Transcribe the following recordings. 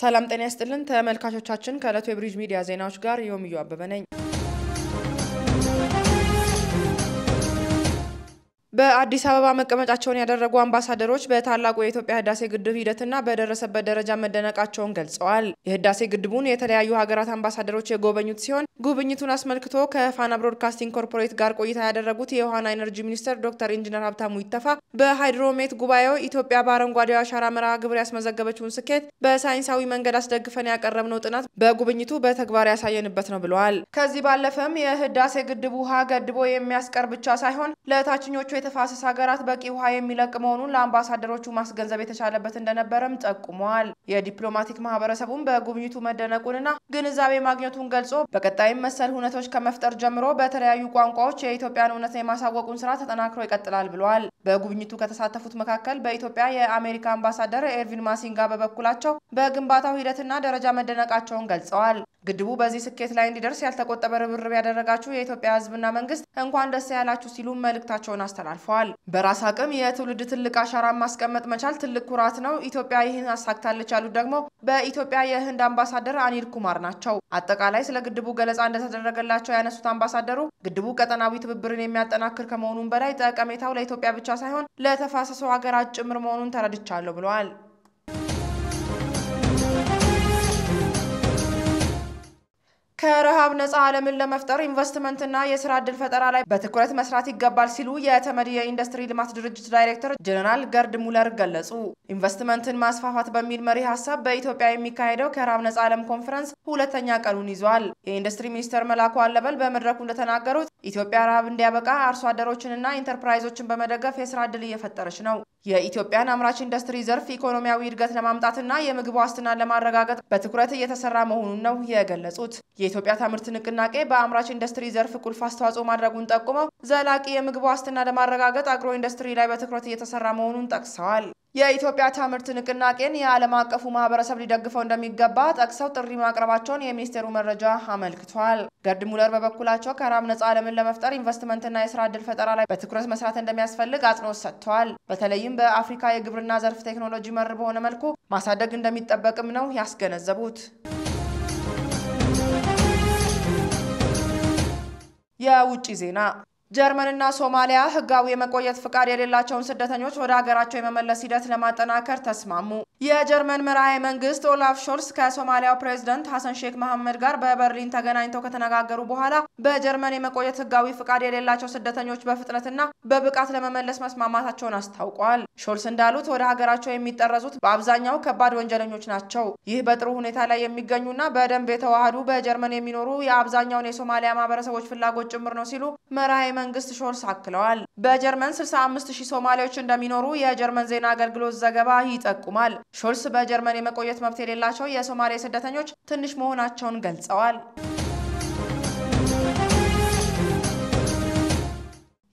ሰላም ጤና ይስጥልን ተመልካቾቻችን፣ ከዕለቱ የብሪጅ ሚዲያ ዜናዎች ጋር የውምዩ አበበ ነኝ። በአዲስ አበባ መቀመጫቸውን ያደረጉ አምባሳደሮች በታላቁ የኢትዮጵያ ህዳሴ ግድብ ሂደትና በደረሰበት ደረጃ መደነቃቸውን ገልጸዋል። የህዳሴ ግድቡን የተለያዩ ሀገራት አምባሳደሮች የጎበኙት ሲሆን ጉብኝቱን አስመልክቶ ከፋና ብሮድካስቲንግ ኮርፖሬት ጋር ቆይታ ያደረጉት የውሃና ኤነርጂ ሚኒስትር ዶክተር ኢንጂነር ሀብታሙ ይተፋ በሃይድሮሜት ጉባኤው ኢትዮጵያ በአረንጓዴው አሻራ መርሃ ግብር ያስመዘገበችውን ስኬት በሳይንሳዊ መንገድ አስደግፈን ያቀረብነው ጥናት በጉብኝቱ በተግባር ያሳየንበት ነው ብለዋል። ከዚህ ባለፈም የህዳሴ ግድብ ውሃ ገድቦ የሚያስቀር ብቻ ሳይሆን ለታችኞቹ የተፋሰስ ሀገራት በቂ ውሃ የሚለቅ መሆኑን ለአምባሳደሮቹ ማስገንዘብ የተቻለበት እንደነበረም ጠቁሟል። የዲፕሎማቲክ ማህበረሰቡን በጉብኝቱ መደነቁንና ግንዛቤ ማግኘቱን ገልጾ በቀጣይም መሰል ሁነቶች ከመፍጠር ጀምሮ በተለያዩ ቋንቋዎች የኢትዮጵያን እውነት የማሳወቁን ስራ ተጠናክሮ ይቀጥላል ብሏል። በጉብኝቱ ከተሳተፉት መካከል በኢትዮጵያ የአሜሪካ አምባሳደር ኤርቪን ማሲንጋ በበኩላቸው በግንባታው ሂደትና ደረጃ መደነቃቸውን ገልጸዋል። ግድቡ በዚህ ስኬት ላይ እንዲደርስ ያልተቆጠበ ርብርብ ያደረጋችሁ የኢትዮጵያ ህዝብና መንግስት እንኳን ደስ ያላችሁ ሲሉ መልእክታቸውን አስተላልፈዋል። በራስ አቅም የትውልድ ትልቅ አሻራ ማስቀመጥ መቻል ትልቅ ኩራት ነው። ኢትዮጵያ ይህን አሳክታለች ያሉት ደግሞ በኢትዮጵያ የህንድ አምባሳደር አኒል ኩማር ናቸው። አጠቃላይ ስለ ግድቡ ገለጻ እንደተደረገላቸው ያነሱት አምባሳደሩ ግድቡ ቀጠናዊ ትብብርን የሚያጠናክር ከመሆኑም በላይ ጠቀሜታው ለኢትዮጵያ ብቻ ሳይሆን ለተፋሰሰው ሀገራት ጭምር መሆኑን ተረድቻለሁ ብለዋል። ከረሃብ ነፃ ዓለምን ለመፍጠር ኢንቨስትመንትና የስራ ዕድል ፈጠራ ላይ በትኩረት መስራት ይገባል ሲሉ የተመድ የኢንዱስትሪ ልማት ድርጅት ዳይሬክተር ጀነራል ገርድ ሙለር ገለጹ። ኢንቨስትመንትን ማስፋፋት በሚል መሪ ሀሳብ በኢትዮጵያ የሚካሄደው ከረሃብ ነፃ ዓለም ኮንፈረንስ ሁለተኛ ቀኑን ይዟል። የኢንዱስትሪ ሚኒስትር መላኩ አለበል በመድረኩ እንደተናገሩት ኢትዮጵያ ረሃብ እንዲያበቃ አርሶ አደሮችንና ኢንተርፕራይዞችን በመደገፍ የስራ ድል እየፈጠረች ነው። የኢትዮጵያን አምራች ኢንዱስትሪ ዘርፍ ኢኮኖሚያዊ እድገት ለማምጣትና የምግብ ዋስትናን ለማረጋገጥ በትኩረት እየተሰራ መሆኑን ነው የገለጹት። የኢትዮጵያ ታምርት ንቅናቄ በአምራች ኢንዱስትሪ ዘርፍ ቁልፍ አስተዋጽኦ ማድረጉን ጠቁመው ዘላቂ የምግብ ዋስትና ለማረጋገጥ አግሮ ኢንዱስትሪ ላይ በትኩረት እየተሰራ መሆኑን ጠቅሰዋል። የኢትዮጵያ ትምህርት ንቅናቄን የዓለም አቀፉ ማህበረሰብ ሊደግፈው እንደሚገባ ጠቅሰው ጥሪ ማቅረባቸውን የሚኒስቴሩ መረጃ አመልክቷል። ገርድ ሙለር በበኩላቸው ከራብ ነጻ ዓለምን ለመፍጠር ኢንቨስትመንትና የስራ ዕድል ፈጠራ ላይ በትኩረት መስራት እንደሚያስፈልግ አጽንኦት ሰጥተዋል። በተለይም በአፍሪካ የግብርና ዘርፍ ቴክኖሎጂ መር በሆነ መልኩ ማሳደግ እንደሚጠበቅም ነው ያስገነዘቡት። የውጭ ዜና ጀርመንና ሶማሊያ ህጋዊ የመቆየት ፍቃድ የሌላቸውን ስደተኞች ወደ ሀገራቸው የመመለስ ሂደት ለማጠናከር ተስማሙ። የጀርመን መራሄ መንግስት ኦላፍ ሾልስ ከሶማሊያው ፕሬዚደንት ሐሰን ሼክ መሐመድ ጋር በበርሊን ተገናኝተው ከተነጋገሩ በኋላ በጀርመን የመቆየት ህጋዊ ፍቃድ የሌላቸው ስደተኞች በፍጥነትና በብቃት ለመመለስ መስማማታቸውን አስታውቋል። ሾልስ እንዳሉት ወደ ሀገራቸው የሚጠረዙት በአብዛኛው ከባድ ወንጀለኞች ናቸው። ይህ በጥሩ ሁኔታ ላይ የሚገኙና በደንብ የተዋህዱ በጀርመን የሚኖሩ የአብዛኛውን የሶማሊያ ማህበረሰቦች ፍላጎት ጭምር ነው ሲሉ መራሄ መንግስት ሾርስ አክለዋል። በጀርመን 65 ሺህ ሶማሌዎች እንደሚኖሩ የጀርመን ዜና አገልግሎት ዘገባ ይጠቁማል። ሾልስ በጀርመን የመቆየት መብት የሌላቸው የሶማሌ ስደተኞች ትንሽ መሆናቸውን ገልጸዋል።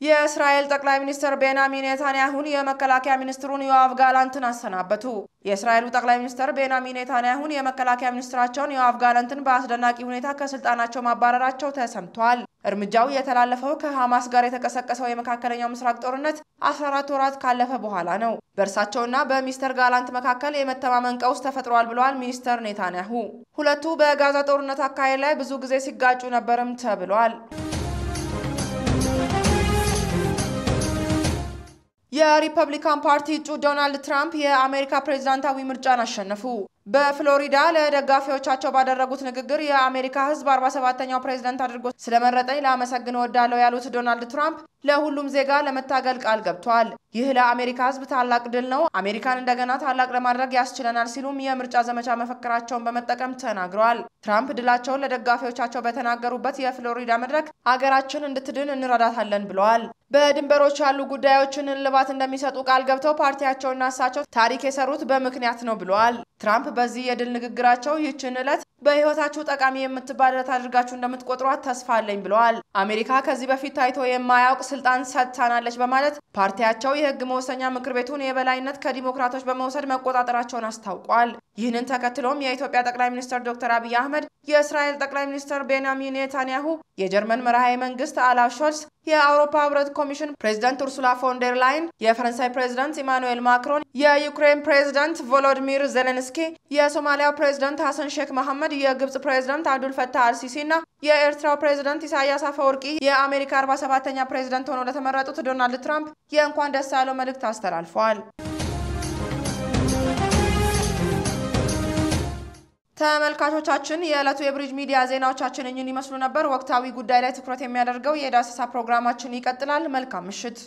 የእስራኤል ጠቅላይ ሚኒስትር ቤንያሚን ኔታንያሁን የመከላከያ ሚኒስትሩን ዮአቭ ጋላንትን አሰናበቱ። የእስራኤሉ ጠቅላይ ሚኒስትር ቤንያሚን ኔታንያሁን የመከላከያ ሚኒስትራቸውን ዮአቭ ጋላንትን በአስደናቂ ሁኔታ ከስልጣናቸው ማባረራቸው ተሰምቷል። እርምጃው የተላለፈው ከሐማስ ጋር የተቀሰቀሰው የመካከለኛው ምስራቅ ጦርነት 14 ወራት ካለፈ በኋላ ነው። በእርሳቸውና በሚስተር ጋላንት መካከል የመተማመን ቀውስ ተፈጥሯል ብለዋል ሚስተር ኔታንያሁ። ሁለቱ በጋዛ ጦርነት አካሄድ ላይ ብዙ ጊዜ ሲጋጩ ነበርም ተብሏል። የሪፐብሊካን ፓርቲ እጩ ዶናልድ ትራምፕ የአሜሪካ ፕሬዝዳንታዊ ምርጫን አሸነፉ። በፍሎሪዳ ለደጋፊዎቻቸው ባደረጉት ንግግር የአሜሪካ ሕዝብ 47ኛው ፕሬዝዳንት አድርጎ ስለመረጠኝ ላመሰግን እወዳለሁ ያሉት ዶናልድ ትራምፕ ለሁሉም ዜጋ ለመታገል ቃል ገብቷል። ይህ ለአሜሪካ ሕዝብ ታላቅ ድል ነው። አሜሪካን እንደገና ታላቅ ለማድረግ ያስችለናል ሲሉም የምርጫ ዘመቻ መፈክራቸውን በመጠቀም ተናግረዋል። ትራምፕ ድላቸውን ለደጋፊዎቻቸው በተናገሩበት የፍሎሪዳ መድረክ አገራችን እንድትድን እንረዳታለን ብለዋል። በድንበሮች ያሉ ጉዳዮችን እልባት እንደሚሰጡ ቃል ገብተው ፓርቲያቸውና እሳቸው ታሪክ የሰሩት በምክንያት ነው ብለዋል። ትራምፕ በዚህ የድል ንግግራቸው ይህችን ዕለት በህይወታችሁ ጠቃሚ የምትባለት አድርጋችሁ እንደምትቆጥሯት ተስፋ አለኝ ብለዋል። አሜሪካ ከዚህ በፊት ታይቶ የማያውቅ ስልጣን ሰጥታናለች በማለት ፓርቲያቸው የህግ መወሰኛ ምክር ቤቱን የበላይነት ከዲሞክራቶች በመውሰድ መቆጣጠራቸውን አስታውቋል። ይህንን ተከትሎም የኢትዮጵያ ጠቅላይ ሚኒስትር ዶክተር አብይ አህመድ፣ የእስራኤል ጠቅላይ ሚኒስትር ቤንያሚን ኔታንያሁ፣ የጀርመን መርሃዊ መንግስት አላፍ ሾልስ የአውሮፓ ህብረት ኮሚሽን ፕሬዚዳንት ኡርሱላ ፎንደር ላይን፣ የፈረንሳይ ፕሬዚዳንት ኢማኑኤል ማክሮን፣ የዩክሬን ፕሬዚዳንት ቮሎዲሚር ዜሌንስኪ፣ የሶማሊያው ፕሬዚዳንት ሐሰን ሼክ መሐመድ፣ የግብጽ ፕሬዚዳንት አብዱል ፈታህ አልሲሲ እና የኤርትራው ፕሬዚዳንት ኢሳያስ አፈወርቂ የአሜሪካ 47ኛ ፕሬዚዳንት ሆነው ለተመረጡት ዶናልድ ትራምፕ የእንኳን ደስ ያለው መልእክት አስተላልፈዋል። ተመልካቾቻችን የዕለቱ የብሪጅ ሚዲያ ዜናዎቻችን እኝን ይመስሉ ነበር። ወቅታዊ ጉዳይ ላይ ትኩረት የሚያደርገው የዳሰሳ ፕሮግራማችን ይቀጥላል። መልካም ምሽት